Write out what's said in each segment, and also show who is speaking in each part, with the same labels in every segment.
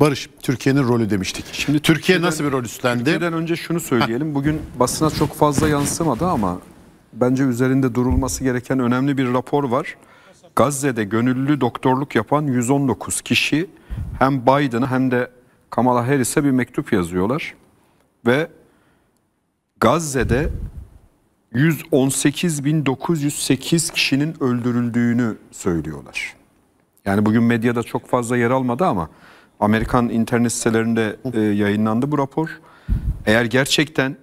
Speaker 1: Barış, Türkiye'nin rolü demiştik. Şimdi Türkiye nasıl bir rol üstlendi? Türkiye'den önce şunu söyleyelim. Bugün basına çok fazla yansımadı ama bence üzerinde durulması gereken önemli bir rapor var. Gazze'de gönüllü doktorluk yapan 119 kişi hem Biden'a hem de Kamala Harris'e bir mektup yazıyorlar. Ve Gazze'de 118.908 kişinin öldürüldüğünü söylüyorlar. Yani bugün medyada çok fazla yer almadı ama Amerikan internet sitelerinde e, yayınlandı bu rapor. Eğer gerçekten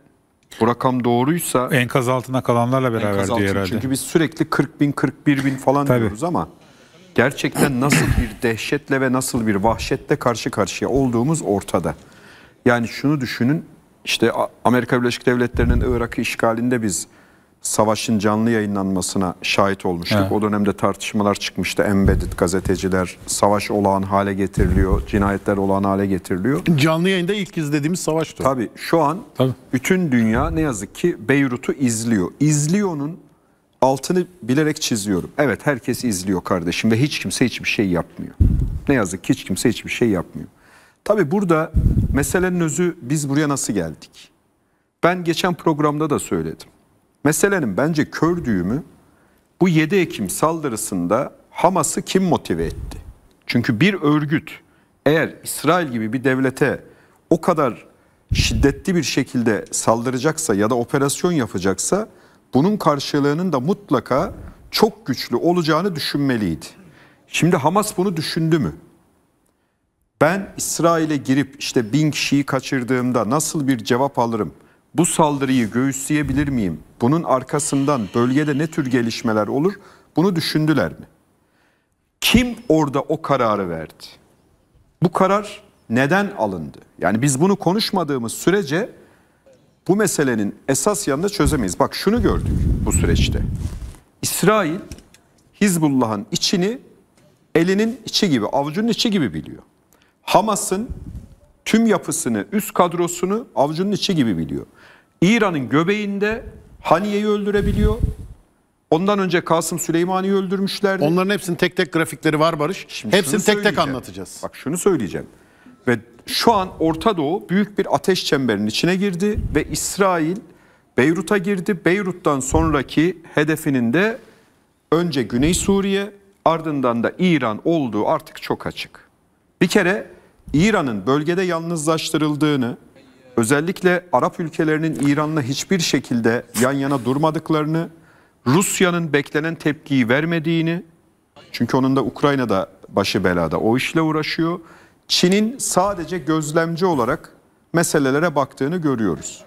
Speaker 1: bu rakam doğruysa Enkaz altına kalanlarla beraber enkaz diye herhalde. çünkü biz sürekli 40 bin 41 bin falan Tabii. diyoruz ama gerçekten nasıl bir dehşetle ve nasıl bir vahşette karşı karşıya olduğumuz ortada. Yani şunu düşünün işte Amerika Birleşik Devletleri'nin Irak'ı işgalinde biz savaşın canlı yayınlanmasına şahit olmuştuk. Evet. O dönemde tartışmalar çıkmıştı. Embedded gazeteciler, savaş olağan hale getiriliyor, cinayetler olağan hale getiriliyor. Canlı yayında ilk izlediğimiz savaştı. Tabii şu an Tabii. bütün dünya ne yazık ki Beyrut'u izliyor. İzliyonun altını bilerek çiziyorum. Evet herkes izliyor kardeşim ve hiç kimse hiçbir şey yapmıyor. Ne yazık ki hiç kimse hiçbir şey yapmıyor. Tabii burada meselenin özü biz buraya nasıl geldik? Ben geçen programda da söyledim. Meselenin bence kör düğümü bu 7 Ekim saldırısında Hamas'ı kim motive etti? Çünkü bir örgüt eğer İsrail gibi bir devlete o kadar şiddetli bir şekilde saldıracaksa ya da operasyon yapacaksa bunun karşılığının da mutlaka çok güçlü olacağını düşünmeliydi. Şimdi Hamas bunu düşündü mü? Ben İsrail'e girip işte bin kişiyi kaçırdığımda nasıl bir cevap alırım? Bu saldırıyı göğüsleyebilir miyim? Bunun arkasından bölgede ne tür gelişmeler olur? Bunu düşündüler mi? Kim orada o kararı verdi? Bu karar neden alındı? Yani biz bunu konuşmadığımız sürece bu meselenin esas yanında çözemeyiz. Bak şunu gördük bu süreçte. İsrail Hizbullah'ın içini elinin içi gibi, avucunun içi gibi biliyor. Hamas'ın tüm yapısını, üst kadrosunu avcunun içi gibi biliyor. İran'ın göbeğinde Haniye'yi öldürebiliyor. Ondan önce Kasım Süleyman'ı öldürmüşlerdi. Onların hepsinin tek tek grafikleri var Barış. Şimdi hepsini tek tek anlatacağız. Bak şunu söyleyeceğim. Ve şu an Orta Doğu büyük bir ateş çemberinin içine girdi ve İsrail Beyrut'a girdi. Beyrut'tan sonraki hedefinin de önce Güney Suriye ardından da İran olduğu artık çok açık. Bir kere İran'ın bölgede yalnızlaştırıldığını, özellikle Arap ülkelerinin İran'la hiçbir şekilde yan yana durmadıklarını, Rusya'nın beklenen tepkiyi vermediğini, çünkü onun da Ukrayna'da başı belada o işle uğraşıyor. Çin'in sadece gözlemci olarak meselelere baktığını görüyoruz.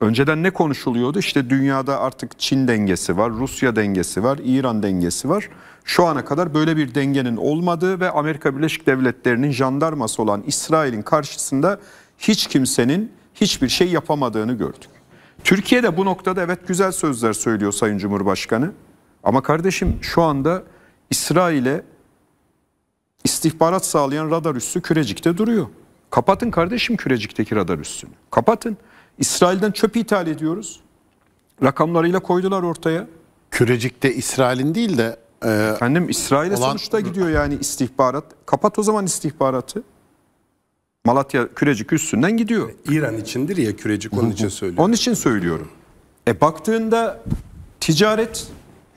Speaker 1: Önceden ne konuşuluyordu? İşte dünyada artık Çin dengesi var, Rusya dengesi var, İran dengesi var. Şu ana kadar böyle bir dengenin olmadığı ve Amerika Birleşik Devletleri'nin jandarması olan İsrail'in karşısında hiç kimsenin hiçbir şey yapamadığını gördük. Türkiye de bu noktada evet güzel sözler söylüyor Sayın Cumhurbaşkanı. Ama kardeşim şu anda İsrail'e istihbarat sağlayan radar üssü Kürecik'te duruyor. Kapatın kardeşim Kürecik'teki radar üssünü. Kapatın. İsrail'den çöp ithal ediyoruz. Rakamlarıyla koydular ortaya. Kürecik'te İsrail'in değil de ee, Efendim İsrail'e olan... sonuçta gidiyor yani istihbarat. Kapat o zaman istihbaratı. Malatya Kürecik üstünden gidiyor. İran içindir ya Kürecik onun için söylüyorum. Onun için söylüyorum. E baktığında ticaret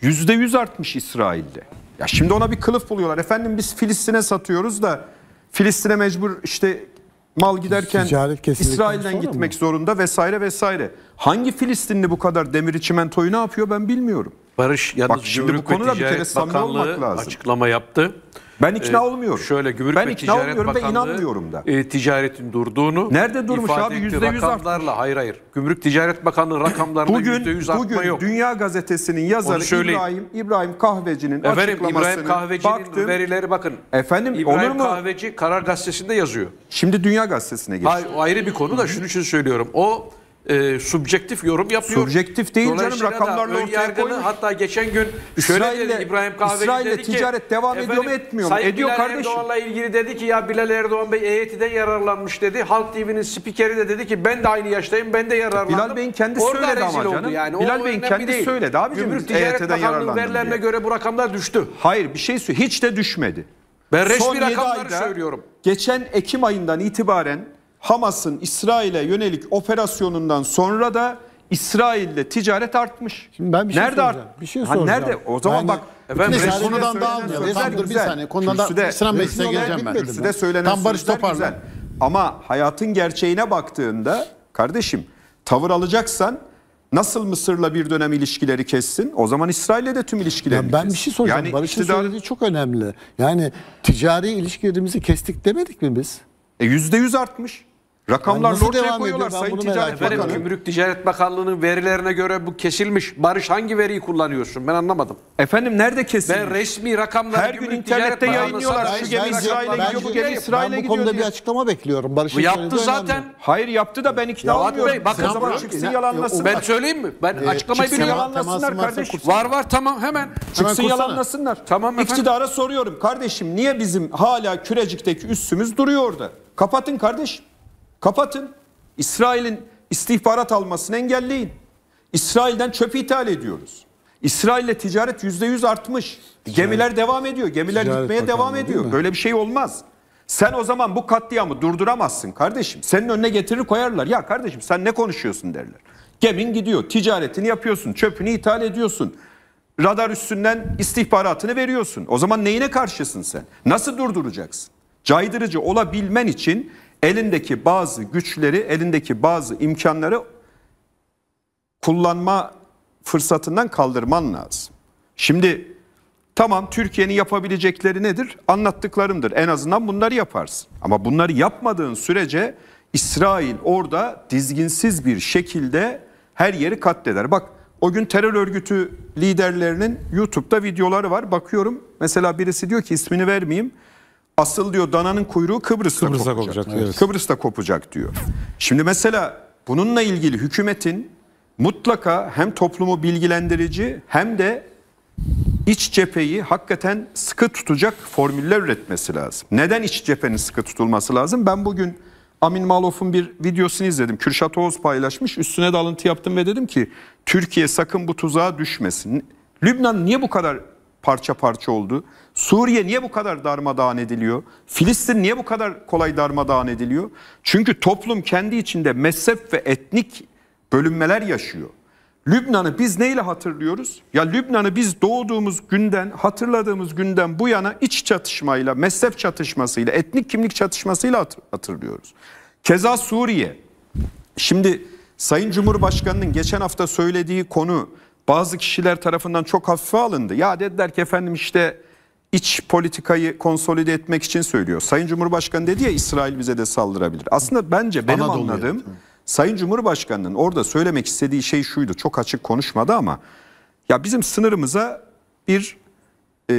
Speaker 1: yüzde yüz artmış İsrail'de. Ya şimdi ona bir kılıf buluyorlar. Efendim biz Filistin'e satıyoruz da Filistin'e mecbur işte mal giderken İsrail'den gitmek mı? zorunda vesaire vesaire. Hangi Filistinli bu kadar demiri çimentoyu ne yapıyor ben bilmiyorum.
Speaker 2: Barış yalnız Bak, şimdi bu konuda bir kere Bakanlığı lazım. açıklama yaptı. Ben ikna ee, olmuyorum. Şöyle Gümrük ben ve ikna Ticaret olmuyorum Bakanlığı, ve inanmıyorum da. E, ticaretin durduğunu Nerede durmuş abi %100 rakamlarla hayır hayır. Gümrük Ticaret Bakanlığı rakamlarında bugün, %100 artma bugün yok.
Speaker 1: Dünya Gazetesi'nin yazarı İbrahim İbrahim Kahveci'nin efendim, açıklamasını İbrahim Kahveci'nin
Speaker 2: baktım, verileri bakın. Efendim İbrahim olur mu? Kahveci Karar Gazetesi'nde yazıyor. Şimdi Dünya Gazetesi'ne geçti. ayrı bir konu da şunu için söylüyorum. O e, subjektif yorum yapıyor. Subjektif değil canım rakamlarla ortaya koymuş. Hatta geçen gün İsrail'le, dedi İbrahim Kahveli İsrail'le dedi ki, ticaret devam efendim, ediyor mu etmiyor mu? Sayın ediyor Bilal kardeşim. Erdoğan'la ilgili dedi ki ya Bilal Erdoğan Bey EYT'den yararlanmış dedi. Halk TV'nin spikeri de dedi ki ben de aynı yaştayım ben de yararlandım. Bilal Bey'in kendi Orada söyledi ama canım. Yani. Bilal Bey'in kendisi değil. söyledi abicim Gümrük Ticaret e Bakanlığı verilerine
Speaker 1: göre bu rakamlar düştü. Hayır bir şey hiç de düşmedi. Ben resmi rakamları ayda, söylüyorum. Geçen Ekim ayından itibaren Hamas'ın İsrail'e yönelik operasyonundan sonra da İsraille ticaret artmış. Şimdi ben bir şey nerede soracağım. Art... Bir şey soracağım. Ha, nerede? O zaman yani, bak efendim neyse, konudan dağılmayalım. Tamam dur bir saniye. Konudan da Sinan Bey geleceğim ben. Kürsüde söylenen Tam Barış toparlan. Ama hayatın gerçeğine baktığında kardeşim tavır alacaksan nasıl Mısır'la bir dönem ilişkileri kessin? O zaman İsrail'le de tüm ilişkilerini ya Ben bir şey soracağım. Yani Barış'ın iktidar... söylediği çok önemli. Yani ticari ilişkilerimizi kestik demedik mi biz? E %100 artmış. Rakamlar yani ortaya koyuyorlar ediyor, Sayın Ticaret Bakanı.
Speaker 2: Gümrük Ticaret Bakanlığı'nın verilerine göre bu kesilmiş. Barış hangi veriyi kullanıyorsun? Ben anlamadım.
Speaker 1: Efendim nerede kesilmiş?
Speaker 2: Ben resmi rakamları Her gün internette yayınlıyorlar. Şu gemi İsrail'e gidiyor, bu gemi İsrail'e gidiyor. Ben bu konuda diye. bir
Speaker 1: açıklama bekliyorum. Barış bu yaptı zaten. Önemli. Hayır yaptı da ben ikna olmuyorum. Bey, bakın zaman çıksın yalanlasınlar. Ben söyleyeyim mi? Ben açıklamayı biliyorum. Yalanlasınlar kardeş. Var var tamam hemen. Çıksın yalanlasınlar. Tamam efendim. İktidara soruyorum. Kardeşim niye bizim hala Kürecik'teki üssümüz duruyor orada? Kapatın kardeşim. Kapatın. İsrail'in istihbarat almasını engelleyin. İsrail'den çöp ithal ediyoruz. İsrail'le ticaret yüzde yüz artmış. Ticaret, Gemiler devam ediyor. Gemiler gitmeye devam ediyor. Böyle bir şey olmaz. Sen o zaman bu katliamı durduramazsın kardeşim. Senin önüne getirir koyarlar. Ya kardeşim sen ne konuşuyorsun derler. Gemin gidiyor. Ticaretini yapıyorsun. Çöpünü ithal ediyorsun. Radar üstünden istihbaratını veriyorsun. O zaman neyine karşısın sen? Nasıl durduracaksın? Caydırıcı olabilmen için elindeki bazı güçleri, elindeki bazı imkanları kullanma fırsatından kaldırman lazım. Şimdi tamam Türkiye'nin yapabilecekleri nedir? Anlattıklarımdır. En azından bunları yaparsın. Ama bunları yapmadığın sürece İsrail orada dizginsiz bir şekilde her yeri katleder. Bak o gün terör örgütü liderlerinin YouTube'da videoları var. Bakıyorum mesela birisi diyor ki ismini vermeyeyim. Asıl diyor dananın kuyruğu Kıbrıs'ta, Kıbrıs'ta kopacak. kopacak evet. Kıbrıs'ta kopacak diyor. Şimdi mesela bununla ilgili hükümetin mutlaka hem toplumu bilgilendirici hem de iç cepheyi hakikaten sıkı tutacak formüller üretmesi lazım. Neden iç cephenin sıkı tutulması lazım? Ben bugün Amin Malof'un bir videosunu izledim. Kürşat Oğuz paylaşmış. Üstüne de alıntı yaptım ve dedim ki Türkiye sakın bu tuzağa düşmesin. Lübnan niye bu kadar parça parça oldu? Suriye niye bu kadar darmadağın ediliyor? Filistin niye bu kadar kolay darmadağın ediliyor? Çünkü toplum kendi içinde mezhep ve etnik bölünmeler yaşıyor. Lübnan'ı biz neyle hatırlıyoruz? Ya Lübnan'ı biz doğduğumuz günden, hatırladığımız günden bu yana iç çatışmayla, mezhep çatışmasıyla, etnik kimlik çatışmasıyla hatırlıyoruz. Keza Suriye. Şimdi Sayın Cumhurbaşkanı'nın geçen hafta söylediği konu bazı kişiler tarafından çok hafife alındı. Ya dediler ki efendim işte iç politikayı konsolide etmek için söylüyor. Sayın Cumhurbaşkanı dedi ya İsrail bize de saldırabilir. Aslında bence benim Anadolu'ya. anladığım Sayın Cumhurbaşkanı'nın orada söylemek istediği şey şuydu. Çok açık konuşmadı ama ya bizim sınırımıza bir e,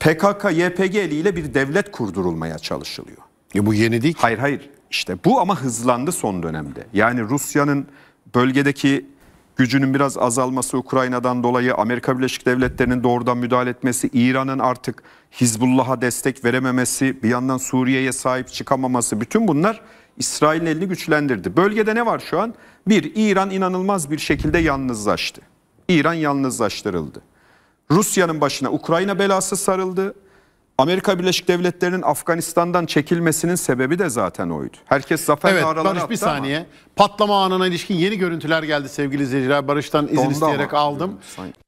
Speaker 1: PKK YPG eliyle bir devlet kurdurulmaya çalışılıyor. Ya e, bu yeni değil ki. Hayır hayır. işte bu ama hızlandı son dönemde. Yani Rusya'nın bölgedeki gücünün biraz azalması Ukrayna'dan dolayı Amerika Birleşik Devletleri'nin doğrudan müdahale etmesi, İran'ın artık Hizbullah'a destek verememesi, bir yandan Suriye'ye sahip çıkamaması bütün bunlar İsrail'in elini güçlendirdi. Bölgede ne var şu an? Bir, İran inanılmaz bir şekilde yalnızlaştı. İran yalnızlaştırıldı. Rusya'nın başına Ukrayna belası sarıldı. Amerika Birleşik Devletleri'nin Afganistan'dan çekilmesinin sebebi de zaten oydu. Herkes zafer evet, araları Barış bir saniye. Ama. Patlama anına ilişkin yeni görüntüler geldi sevgili izleyiciler. Barış'tan izin Dondu isteyerek ama. aldım. Sanki.